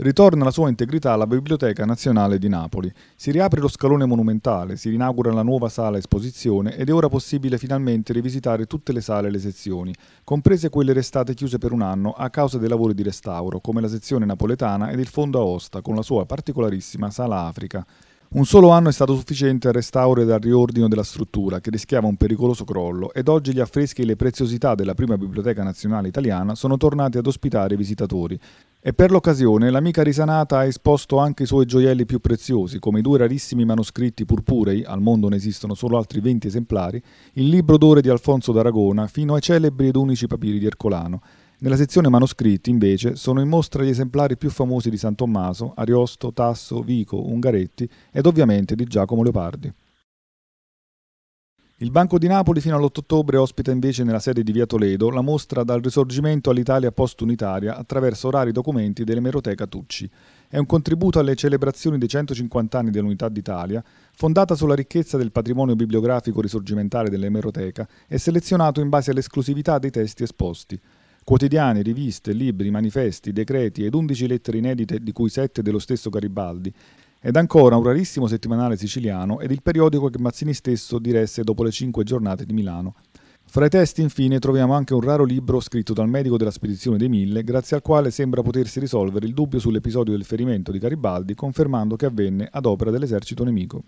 Ritorna la sua integrità alla Biblioteca Nazionale di Napoli. Si riapre lo scalone monumentale, si rinaugura la nuova sala esposizione ed è ora possibile finalmente rivisitare tutte le sale e le sezioni, comprese quelle restate chiuse per un anno a causa dei lavori di restauro, come la sezione napoletana ed il fondo Aosta con la sua particolarissima Sala Africa. Un solo anno è stato sufficiente al restauro ed al riordino della struttura, che rischiava un pericoloso crollo, ed oggi gli affreschi e le preziosità della prima Biblioteca Nazionale Italiana sono tornati ad ospitare i visitatori e per l'occasione l'amica risanata ha esposto anche i suoi gioielli più preziosi, come i due rarissimi manoscritti purpurei, al mondo ne esistono solo altri 20 esemplari, il libro d'ore di Alfonso d'Aragona, fino ai celebri ed unici papiri di Ercolano. Nella sezione manoscritti, invece, sono in mostra gli esemplari più famosi di San Tommaso, Ariosto, Tasso, Vico, Ungaretti ed ovviamente di Giacomo Leopardi. Il Banco di Napoli fino all'8 ottobre ospita invece nella sede di Via Toledo la mostra Dal risorgimento all'Italia post-unitaria attraverso rari documenti dell'emeroteca Tucci. È un contributo alle celebrazioni dei 150 anni dell'Unità d'Italia, fondata sulla ricchezza del patrimonio bibliografico risorgimentale dell'emeroteca e selezionato in base all'esclusività dei testi esposti. Quotidiani, riviste, libri, manifesti, decreti ed 11 lettere inedite, di cui 7 dello stesso Garibaldi, ed ancora un rarissimo settimanale siciliano ed il periodico che Mazzini stesso diresse dopo le cinque giornate di Milano. Fra i testi, infine, troviamo anche un raro libro scritto dal medico della spedizione dei Mille, grazie al quale sembra potersi risolvere il dubbio sull'episodio del ferimento di Garibaldi, confermando che avvenne ad opera dell'esercito nemico.